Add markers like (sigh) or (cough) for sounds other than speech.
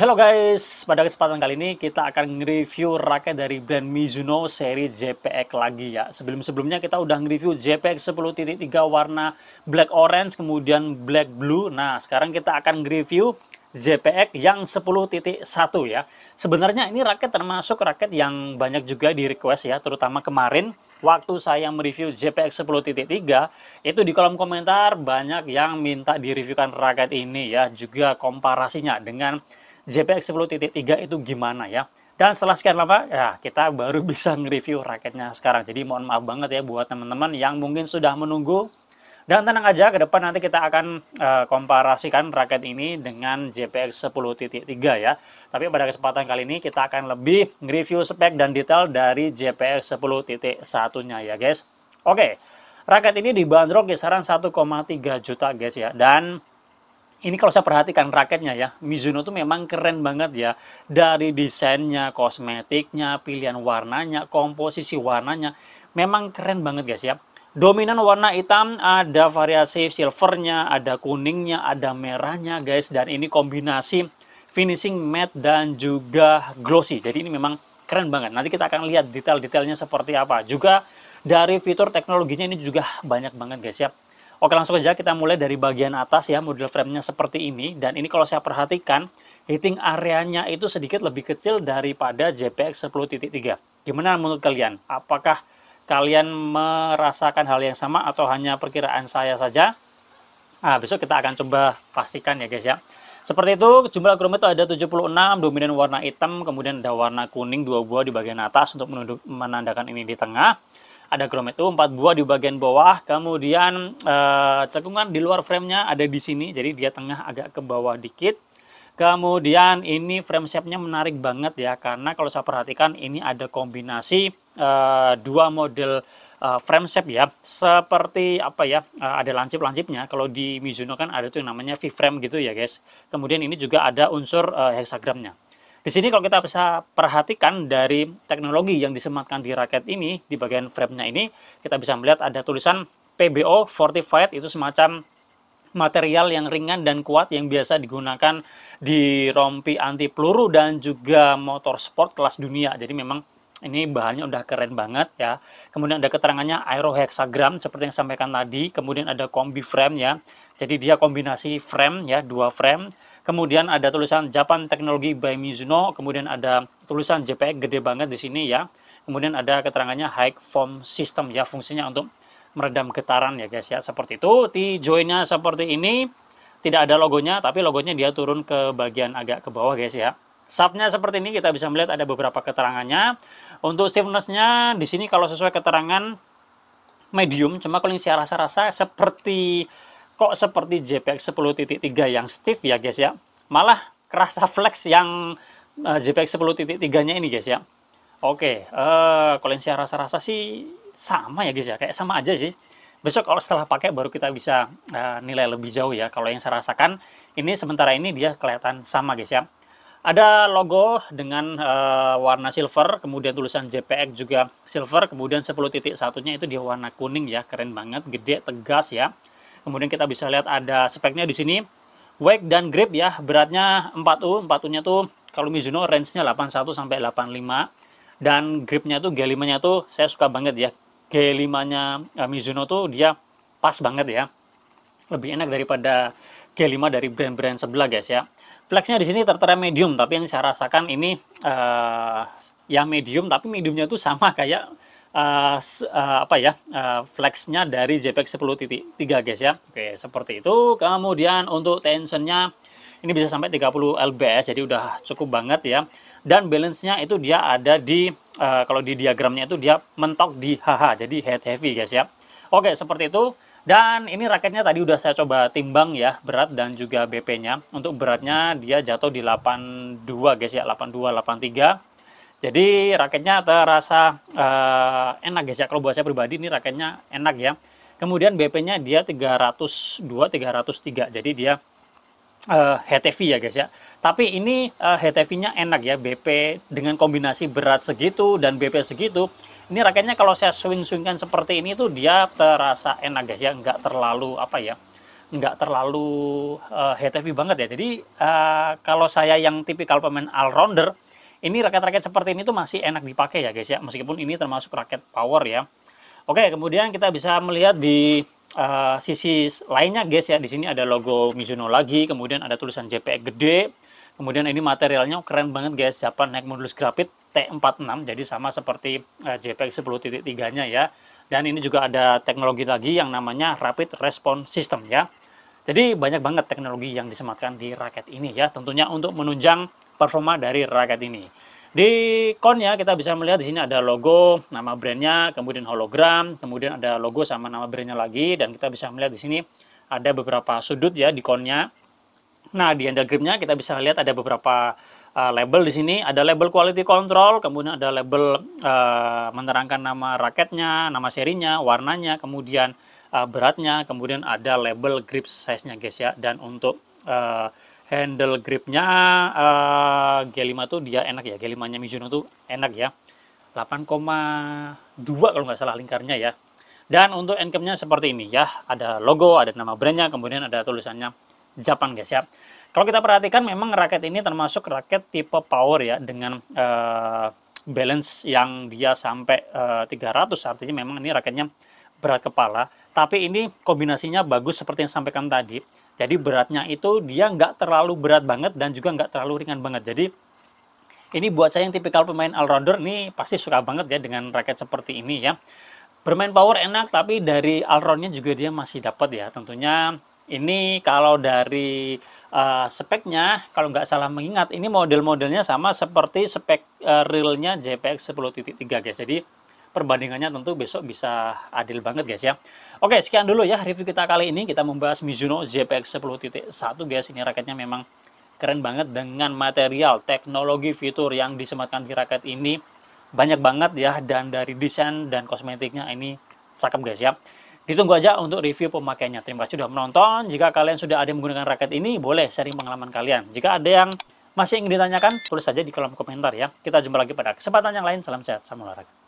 Halo guys, pada kesempatan kali ini kita akan nge-review raket dari brand Mizuno seri JPX lagi ya. Sebelum-sebelumnya kita udah nge-review JPX 10.3 warna black orange kemudian black blue. Nah, sekarang kita akan nge-review JPX yang 10.1 ya. Sebenarnya ini raket termasuk raket yang banyak juga di request ya, terutama kemarin waktu saya mereview JPX 10.3 itu di kolom komentar banyak yang minta direviewkan raket ini ya, juga komparasinya dengan JPX 10.3 itu gimana ya. Dan setelah sekian lama, ya kita baru (laughs) bisa nge-review raketnya sekarang. Jadi mohon maaf banget ya buat teman-teman yang mungkin sudah menunggu. Dan tenang aja, ke depan nanti kita akan e, komparasikan raket ini dengan JPX 10.3 ya. Tapi pada kesempatan kali ini kita akan lebih nge-review spek dan detail dari JPX 10.1-nya ya guys. Oke, raket ini dibanderol kisaran 1,3 juta guys ya. Dan ini kalau saya perhatikan raketnya ya, Mizuno tuh memang keren banget ya. Dari desainnya, kosmetiknya, pilihan warnanya, komposisi warnanya, memang keren banget guys ya. Dominan warna hitam, ada variasi silvernya, ada kuningnya, ada merahnya guys. Dan ini kombinasi finishing matte dan juga glossy. Jadi ini memang keren banget. Nanti kita akan lihat detail-detailnya seperti apa. Juga dari fitur teknologinya ini juga banyak banget guys ya. Oke langsung aja kita mulai dari bagian atas ya model framenya seperti ini dan ini kalau saya perhatikan hitting areanya itu sedikit lebih kecil daripada JPX 10.3. Gimana menurut kalian? Apakah kalian merasakan hal yang sama atau hanya perkiraan saya saja? Nah, besok kita akan coba pastikan ya guys ya. Seperti itu, jumlah itu ada 76, dominan warna hitam, kemudian ada warna kuning dua buah di bagian atas untuk menandakan ini di tengah ada chrome itu empat buah di bagian bawah, kemudian e, cekungan di luar framenya ada di sini, jadi dia tengah agak ke bawah dikit. Kemudian ini frame shape-nya menarik banget ya, karena kalau saya perhatikan ini ada kombinasi e, dua model e, frame shape ya, seperti apa ya, e, ada lancip-lancipnya, kalau di Mizuno kan ada tuh yang namanya V-frame gitu ya guys. Kemudian ini juga ada unsur e, hexagramnya. Di sini kalau kita bisa perhatikan dari teknologi yang disematkan di raket ini, di bagian frame-nya ini, kita bisa melihat ada tulisan PBO Fortified, itu semacam material yang ringan dan kuat yang biasa digunakan di rompi anti peluru dan juga motor sport kelas dunia. Jadi memang ini bahannya udah keren banget ya. Kemudian ada keterangannya Aero Hexagram seperti yang sampaikan tadi, kemudian ada kombi frame ya. Jadi dia kombinasi frame ya, dua frame. Kemudian ada tulisan Japan Technology by Mizuno, kemudian ada tulisan JPEG gede banget di sini ya. Kemudian ada keterangannya high form system ya, fungsinya untuk meredam getaran ya guys ya. Seperti itu, di joinnya seperti ini. Tidak ada logonya, tapi logonya dia turun ke bagian agak ke bawah guys ya. Subnya seperti ini kita bisa melihat ada beberapa keterangannya. Untuk stiffnessnya di sini kalau sesuai keterangan medium, cuma kalau yang saya rasa-rasa seperti kok seperti JPX 10.3 yang stiff ya guys ya. Malah kerasa flex yang uh, JPX 10.3-nya ini guys ya. Oke, uh, kalau yang saya rasa-rasa sih sama ya guys ya, kayak sama aja sih. Besok kalau setelah pakai baru kita bisa uh, nilai lebih jauh ya. Kalau yang saya rasakan ini sementara ini dia kelihatan sama guys ya ada logo dengan uh, warna silver, kemudian tulisan JPX juga silver, kemudian 10 titik satunya itu di warna kuning ya, keren banget, gede, tegas ya. Kemudian kita bisa lihat ada speknya di sini, wake dan grip ya, beratnya 4U, 4U-nya tuh kalau Mizuno range-nya 81 sampai 85 dan grip-nya tuh G5-nya tuh saya suka banget ya. G5-nya uh, eh, Mizuno tuh dia pas banget ya. Lebih enak daripada G5 dari brand-brand sebelah guys ya flexnya di sini tertera medium tapi yang saya rasakan ini uh, eh, yang medium tapi mediumnya itu sama (laughs) kayak uh, uh, apa ya uh, flexnya dari JPEG 10.3 guys ya oke seperti itu kemudian untuk tensionnya ini bisa sampai 30 lbs jadi udah cukup banget ya dan balance-nya itu dia ada di uh, kalau di diagramnya itu dia mentok di HH jadi head heavy guys ya oke seperti itu dan ini raketnya tadi udah saya coba timbang ya berat dan juga BP-nya. Untuk beratnya dia jatuh di 82 guys ya, 82 83. Jadi raketnya terasa uh, enak guys ya kalau buat saya pribadi ini raketnya enak ya. Kemudian BP-nya dia 302 303. Jadi dia uh, eh, head heavy ya guys ya. Tapi ini uh, eh, HTV-nya enak ya, BP dengan kombinasi berat segitu dan BP segitu. Ini raketnya kalau saya swing-swingkan seperti ini tuh dia terasa enak guys ya, nggak terlalu apa ya, nggak terlalu uh, eh, HTV banget ya. Jadi uh, kalau saya yang tipikal pemain all-rounder, ini raket-raket seperti ini tuh masih enak dipakai ya guys ya, meskipun ini termasuk raket power ya. Oke, kemudian kita bisa melihat di uh, sisi lainnya guys ya di sini ada logo Mizuno lagi kemudian ada tulisan JPEG gede Kemudian ini materialnya keren banget guys, siapa naik modulus grafit T46, jadi sama seperti eh, JPEG 10.3-nya ya. Dan ini juga ada teknologi lagi yang namanya Rapid Response System ya. Jadi banyak banget teknologi yang disematkan di raket ini ya, tentunya untuk menunjang performa dari raket ini. Di konnya kita bisa melihat di sini ada logo, nama brandnya, kemudian hologram, kemudian ada logo sama nama brandnya lagi, dan kita bisa melihat di sini ada beberapa sudut ya di konnya Nah, di handle gripnya kita bisa lihat ada beberapa uh, label di sini. Ada label quality control, kemudian ada label uh, menerangkan nama raketnya, nama serinya, warnanya, kemudian uh, beratnya, kemudian ada label grip size-nya guys ya. Dan untuk uh, handle gripnya uh, G5 itu dia enak ya. G5-nya Mizuno itu enak ya. 8,2 kalau nggak salah lingkarnya ya. Dan untuk encamp-nya seperti ini ya. Ada logo, ada nama brandnya, kemudian ada tulisannya Japan guys ya. Kalau kita perhatikan memang raket ini termasuk raket tipe power ya dengan uh, balance yang dia sampai uh, eh, 300 artinya memang ini raketnya berat kepala. Tapi ini kombinasinya bagus seperti yang sampaikan tadi. Jadi beratnya itu dia nggak terlalu berat banget dan juga nggak terlalu ringan banget. Jadi ini buat saya yang tipikal pemain all-rounder ini pasti suka banget ya dengan raket seperti ini ya. Bermain power enak tapi dari all-roundnya juga dia masih dapat ya. Tentunya ini kalau dari uh, speknya, kalau nggak salah mengingat, ini model-modelnya sama seperti spek uh, realnya JPX 10.3 guys. Jadi perbandingannya tentu besok bisa adil banget guys ya. Oke, sekian dulu ya review kita kali ini. Kita membahas Mizuno JPX 10.1 guys. Ini raketnya memang keren banget dengan material, teknologi, fitur yang disematkan di raket ini banyak banget ya dan dari desain dan kosmetiknya ini cakep guys ya. Ditunggu aja untuk review pemakaiannya. Terima kasih sudah menonton. Jika kalian sudah ada yang menggunakan raket ini, boleh sharing pengalaman kalian. Jika ada yang masih ingin ditanyakan, tulis saja di kolom komentar ya. Kita jumpa lagi pada kesempatan yang lain. Salam sehat, salam olahraga.